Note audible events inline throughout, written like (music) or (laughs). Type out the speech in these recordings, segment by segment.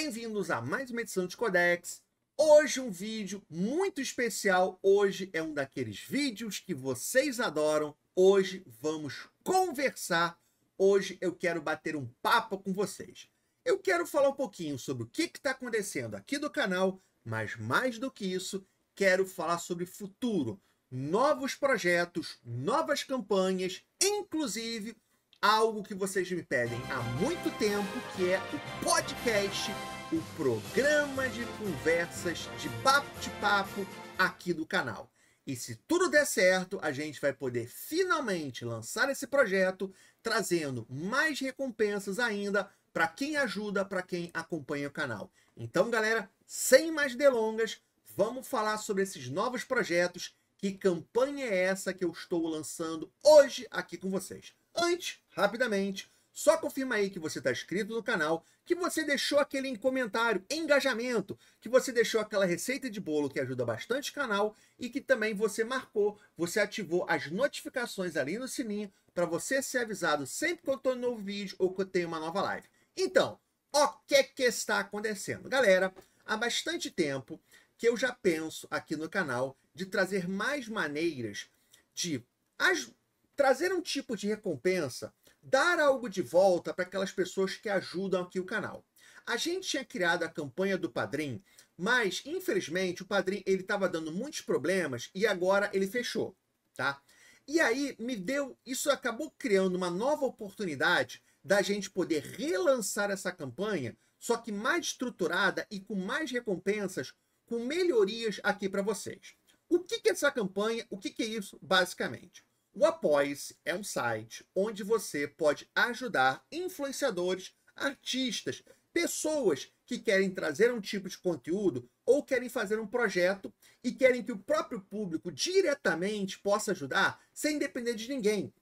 Bem-vindos a mais uma edição de Codex. Hoje um vídeo muito especial. Hoje é um daqueles vídeos que vocês adoram. Hoje vamos conversar. Hoje eu quero bater um papo com vocês. Eu quero falar um pouquinho sobre o que está acontecendo aqui do canal, mas mais do que isso, quero falar sobre futuro, novos projetos, novas campanhas, inclusive algo que vocês me pedem há muito tempo, que é o podcast, o programa de conversas de bate-papo aqui do canal. E se tudo der certo, a gente vai poder finalmente lançar esse projeto, trazendo mais recompensas ainda para quem ajuda, para quem acompanha o canal. Então, galera, sem mais delongas, vamos falar sobre esses novos projetos. Que campanha é essa que eu estou lançando hoje aqui com vocês? Antes, rapidamente. Só confirma aí que você está inscrito no canal, que você deixou aquele comentário, engajamento, que você deixou aquela receita de bolo que ajuda bastante o canal e que também você marcou, você ativou as notificações ali no sininho para você ser avisado sempre que eu estou no novo vídeo ou que eu tenho uma nova live. Então, o que, que está acontecendo? Galera, há bastante tempo que eu já penso aqui no canal de trazer mais maneiras de trazer um tipo de recompensa dar algo de volta para aquelas pessoas que ajudam aqui o canal. A gente tinha criado a campanha do Padrim, mas infelizmente o Padrim ele estava dando muitos problemas e agora ele fechou, tá? E aí me deu, isso acabou criando uma nova oportunidade da gente poder relançar essa campanha, só que mais estruturada e com mais recompensas, com melhorias aqui para vocês. O que, que é essa campanha? O que, que é isso, basicamente? O Apoice é um site onde você pode ajudar influenciadores, artistas, pessoas que querem trazer um tipo de conteúdo ou querem fazer um projeto e querem que o próprio público diretamente possa ajudar sem depender de ninguém.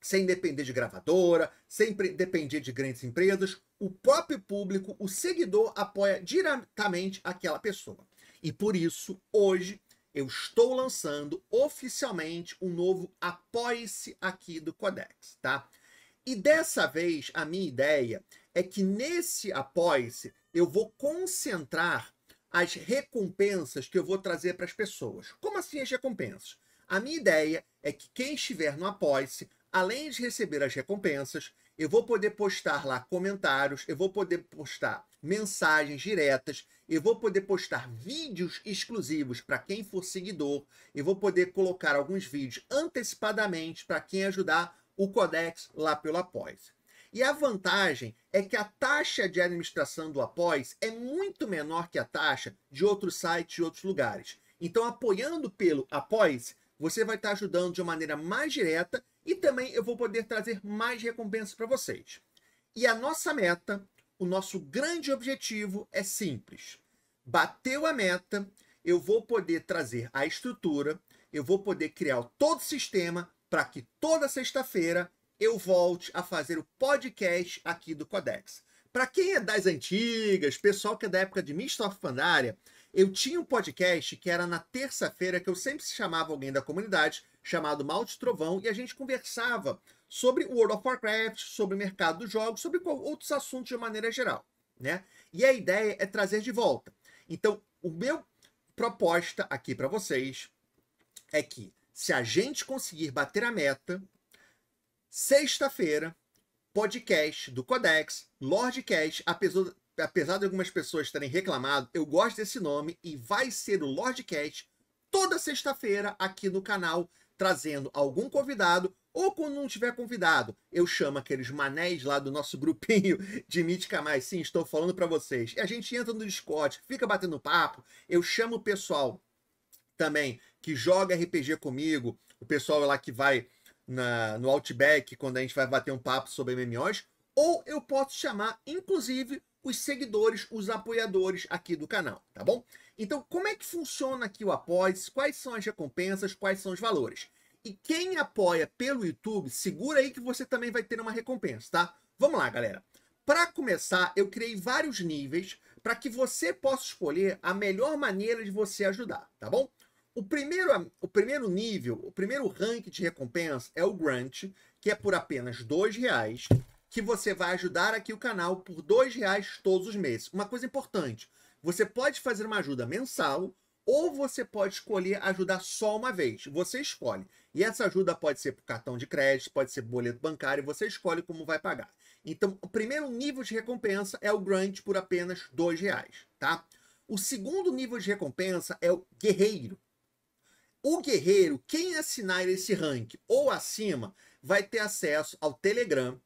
Sem depender de gravadora, sem depender de grandes empresas, o próprio público, o seguidor, apoia diretamente aquela pessoa. E por isso, hoje, eu estou lançando oficialmente um novo Apoie-se aqui do Codex, tá? E dessa vez a minha ideia é que nesse Apoie-se eu vou concentrar as recompensas que eu vou trazer para as pessoas. Como assim as recompensas? A minha ideia é que quem estiver no Apoie-se, além de receber as recompensas, eu vou poder postar lá comentários, eu vou poder postar mensagens diretas, eu vou poder postar vídeos exclusivos para quem for seguidor, eu vou poder colocar alguns vídeos antecipadamente para quem ajudar o Codex lá pelo Após. E a vantagem é que a taxa de administração do Após é muito menor que a taxa de outros sites e outros lugares. Então, apoiando pelo Após, você vai estar ajudando de uma maneira mais direta e também eu vou poder trazer mais recompensas para vocês. E a nossa meta, o nosso grande objetivo é simples. Bateu a meta, eu vou poder trazer a estrutura, eu vou poder criar todo o sistema para que toda sexta-feira eu volte a fazer o podcast aqui do Codex. Para quem é das antigas, pessoal que é da época de of Pandaria, eu tinha um podcast que era na terça-feira, que eu sempre chamava alguém da comunidade, chamado Mal de Trovão, e a gente conversava sobre World of Warcraft, sobre o mercado dos jogos, sobre outros assuntos de maneira geral, né? E a ideia é trazer de volta. Então, o meu proposta aqui para vocês é que se a gente conseguir bater a meta, sexta-feira, podcast do Codex, Lordcast, apesar de algumas pessoas terem reclamado, eu gosto desse nome e vai ser o Lordcast toda sexta-feira aqui no canal, trazendo algum convidado ou quando não tiver convidado, eu chamo aqueles manéis lá do nosso grupinho (laughs) de Mítica Mais. Sim, estou falando para vocês. E a gente entra no Discord, fica batendo papo, eu chamo o pessoal também que joga RPG comigo, o pessoal lá que vai na, no Outback quando a gente vai bater um papo sobre MMOs, ou eu posso chamar, inclusive, os seguidores, os apoiadores aqui do canal, tá bom? Então, como é que funciona aqui o apoia Quais são as recompensas? Quais são os valores? E quem apoia pelo YouTube, segura aí que você também vai ter uma recompensa, tá? Vamos lá, galera. Para começar, eu criei vários níveis para que você possa escolher a melhor maneira de você ajudar, tá bom? O primeiro, o primeiro nível, o primeiro rank de recompensa é o Grant, que é por apenas R$ reais que você vai ajudar aqui o canal por dois reais todos os meses. Uma coisa importante, você pode fazer uma ajuda mensal ou você pode escolher ajudar só uma vez. Você escolhe. E essa ajuda pode ser por cartão de crédito, pode ser boleto bancário, você escolhe como vai pagar. Então, o primeiro nível de recompensa é o grant por apenas dois reais, tá? O segundo nível de recompensa é o guerreiro. O guerreiro, quem assinar esse rank ou acima, vai ter acesso ao Telegram,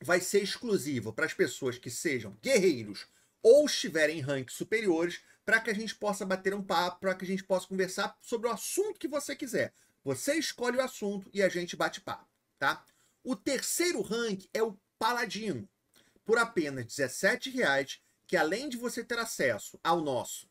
vai ser exclusivo para as pessoas que sejam guerreiros ou estiverem em ranks superiores, para que a gente possa bater um papo, para que a gente possa conversar sobre o assunto que você quiser. Você escolhe o assunto e a gente bate papo, tá? O terceiro rank é o Paladino, por apenas R$17,00, que além de você ter acesso ao nosso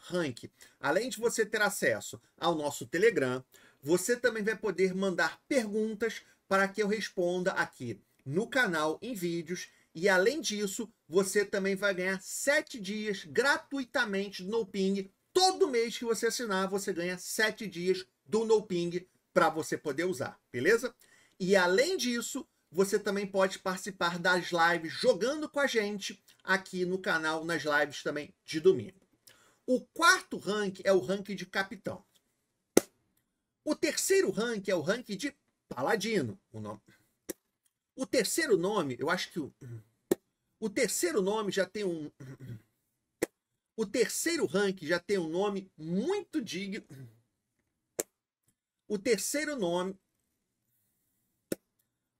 rank, além de você ter acesso ao nosso Telegram, você também vai poder mandar perguntas para que eu responda aqui no canal em vídeos. E além disso, você também vai ganhar 7 dias gratuitamente do NoPing. Todo mês que você assinar, você ganha 7 dias do NoPing para você poder usar, beleza? E além disso, você também pode participar das lives jogando com a gente aqui no canal, nas lives também de domingo. O quarto rank é o rank de capitão. O terceiro rank é o rank de paladino. O nome, o terceiro nome, eu acho que o. O terceiro nome já tem um. O terceiro rank já tem um nome muito digno. O terceiro nome.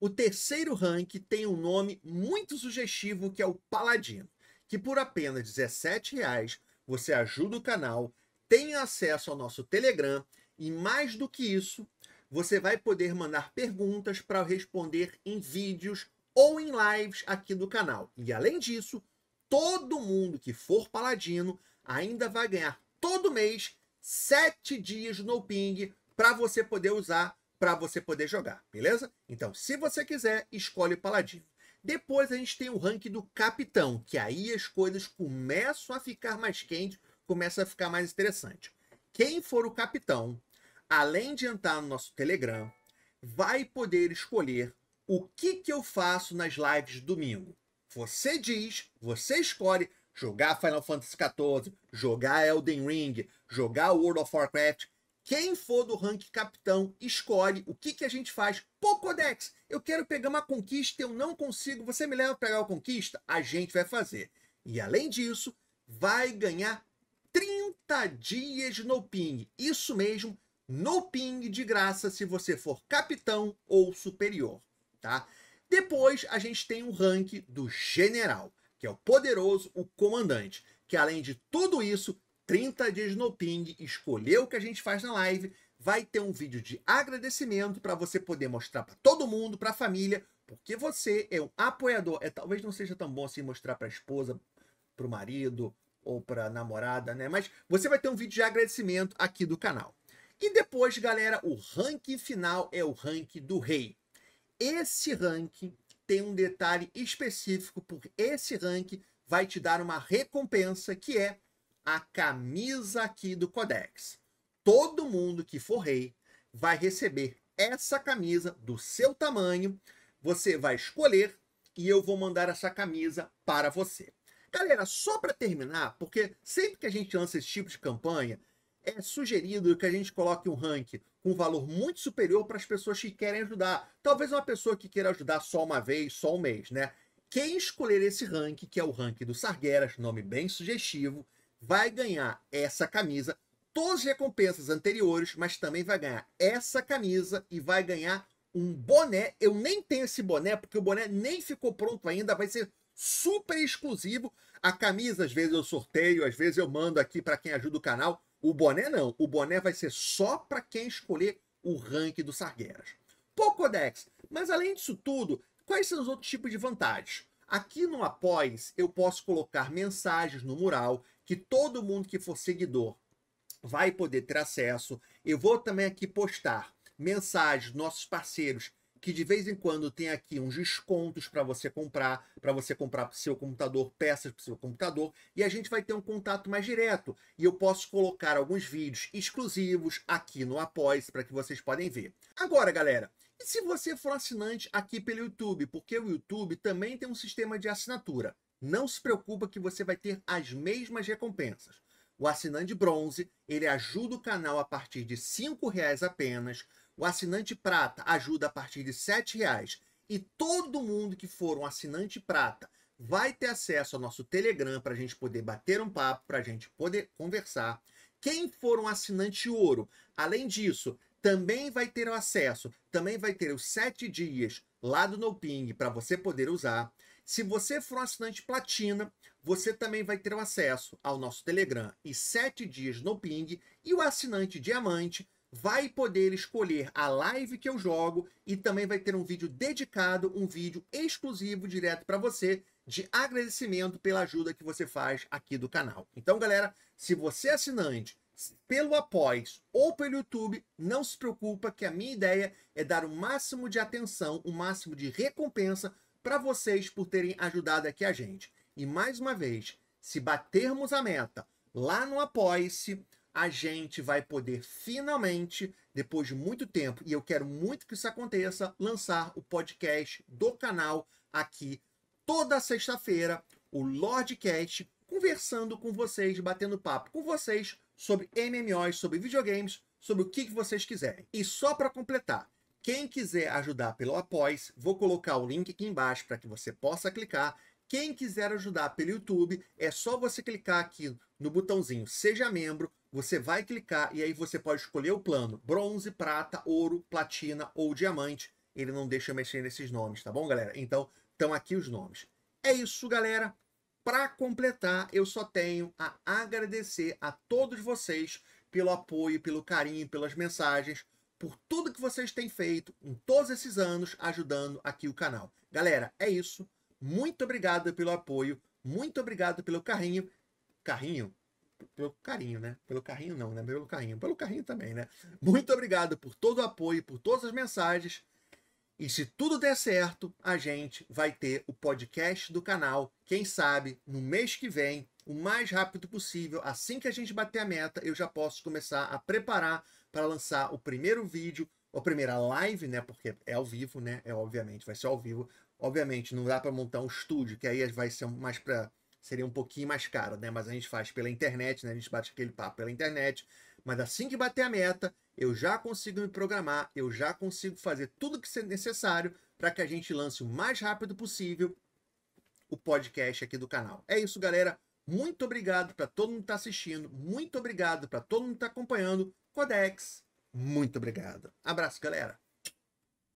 O terceiro rank tem um nome muito sugestivo que é o Paladino, que por apenas R$17,00 você ajuda o canal, tem acesso ao nosso Telegram e mais do que isso, você vai poder mandar perguntas para responder em vídeos ou em lives aqui do canal. E além disso, todo mundo que for paladino ainda vai ganhar todo mês sete dias no ping para você poder usar, para você poder jogar, beleza? Então, se você quiser, escolhe o paladino. Depois a gente tem o ranking do capitão, que aí as coisas começam a ficar mais quentes, começa a ficar mais interessante. Quem for o capitão além de entrar no nosso Telegram, vai poder escolher o que, que eu faço nas lives de domingo. Você diz, você escolhe jogar Final Fantasy XIV, jogar Elden Ring, jogar World of Warcraft. Quem for do rank capitão escolhe o que, que a gente faz. Pô, Codex, eu quero pegar uma conquista, eu não consigo. Você me leva a pegar a conquista? A gente vai fazer. E além disso, vai ganhar 30 dias no ping. Isso mesmo, no ping de graça se você for capitão ou superior, tá? Depois a gente tem o rank do general, que é o poderoso, o comandante, que além de tudo isso, 30 dias no ping, escolher o que a gente faz na live, vai ter um vídeo de agradecimento para você poder mostrar para todo mundo, para a família, porque você é um apoiador. É, talvez não seja tão bom assim mostrar para a esposa, para o marido ou para a namorada, né? Mas você vai ter um vídeo de agradecimento aqui do canal. E depois, galera, o ranking final é o ranking do rei. Esse ranking tem um detalhe específico, porque esse ranking vai te dar uma recompensa que é a camisa aqui do Codex. Todo mundo que for rei vai receber essa camisa do seu tamanho. Você vai escolher e eu vou mandar essa camisa para você. Galera, só para terminar, porque sempre que a gente lança esse tipo de campanha, é sugerido que a gente coloque um rank com um valor muito superior para as pessoas que querem ajudar. Talvez uma pessoa que queira ajudar só uma vez, só um mês, né? Quem escolher esse rank, que é o rank do Sargueras, nome bem sugestivo, vai ganhar essa camisa, todas as recompensas anteriores, mas também vai ganhar essa camisa e vai ganhar um boné. Eu nem tenho esse boné, porque o boné nem ficou pronto ainda, vai ser super exclusivo. A camisa, às vezes eu sorteio, às vezes eu mando aqui para quem ajuda o canal. O boné não. O boné vai ser só para quem escolher o rank do Sargueras. Pocodex. Mas além disso tudo, quais são os outros tipos de vantagens? Aqui no Apoies eu posso colocar mensagens no mural que todo mundo que for seguidor vai poder ter acesso. Eu vou também aqui postar mensagens dos nossos parceiros que de vez em quando tem aqui uns descontos para você comprar, para você comprar para o seu computador, peças para o seu computador, e a gente vai ter um contato mais direto. E eu posso colocar alguns vídeos exclusivos aqui no Após para que vocês podem ver. Agora, galera, e se você for assinante aqui pelo YouTube? Porque o YouTube também tem um sistema de assinatura. Não se preocupa que você vai ter as mesmas recompensas. O assinante bronze, ele ajuda o canal a partir de R$ reais apenas, o assinante prata ajuda a partir de R$ 7,00. e todo mundo que for um assinante prata vai ter acesso ao nosso Telegram para a gente poder bater um papo, para a gente poder conversar. Quem for um assinante ouro, além disso, também vai ter o acesso, também vai ter os sete dias lá do No Ping para você poder usar. Se você for um assinante platina, você também vai ter o acesso ao nosso Telegram e sete dias no Ping. E o assinante diamante vai poder escolher a live que eu jogo e também vai ter um vídeo dedicado, um vídeo exclusivo direto para você de agradecimento pela ajuda que você faz aqui do canal. Então, galera, se você é assinante pelo Após ou pelo YouTube, não se preocupa que a minha ideia é dar o máximo de atenção, o máximo de recompensa para vocês por terem ajudado aqui a gente. E mais uma vez, se batermos a meta lá no Apoia-se, a gente vai poder finalmente, depois de muito tempo, e eu quero muito que isso aconteça, lançar o podcast do canal aqui toda sexta-feira, o Lordcast, conversando com vocês, batendo papo com vocês sobre MMOs, sobre videogames, sobre o que, vocês quiserem. E só para completar, quem quiser ajudar pelo Após, vou colocar o link aqui embaixo para que você possa clicar quem quiser ajudar pelo YouTube, é só você clicar aqui no botãozinho Seja Membro, você vai clicar e aí você pode escolher o plano bronze, prata, ouro, platina ou diamante. Ele não deixa mexer nesses nomes, tá bom, galera? Então, estão aqui os nomes. É isso, galera. Para completar, eu só tenho a agradecer a todos vocês pelo apoio, pelo carinho, pelas mensagens, por tudo que vocês têm feito em todos esses anos ajudando aqui o canal. Galera, é isso. Muito obrigado pelo apoio. Muito obrigado pelo carrinho. Carrinho? Pelo carinho, né? Pelo carrinho não, né? Pelo carrinho. Pelo carrinho também, né? Muito obrigado por todo o apoio, por todas as mensagens. E se tudo der certo, a gente vai ter o podcast do canal, quem sabe, no mês que vem, o mais rápido possível. Assim que a gente bater a meta, eu já posso começar a preparar para lançar o primeiro vídeo, a primeira live, né? Porque é ao vivo, né? É obviamente, vai ser ao vivo Obviamente, não dá para montar um estúdio, que aí vai ser mais para seria um pouquinho mais caro, né? Mas a gente faz pela internet, né? A gente bate aquele papo pela internet. Mas assim que bater a meta, eu já consigo me programar, eu já consigo fazer tudo que ser necessário para que a gente lance o mais rápido possível o podcast aqui do canal. É isso, galera. Muito obrigado para todo mundo que está assistindo. Muito obrigado para todo mundo que está acompanhando. Codex, muito obrigado. Abraço, galera.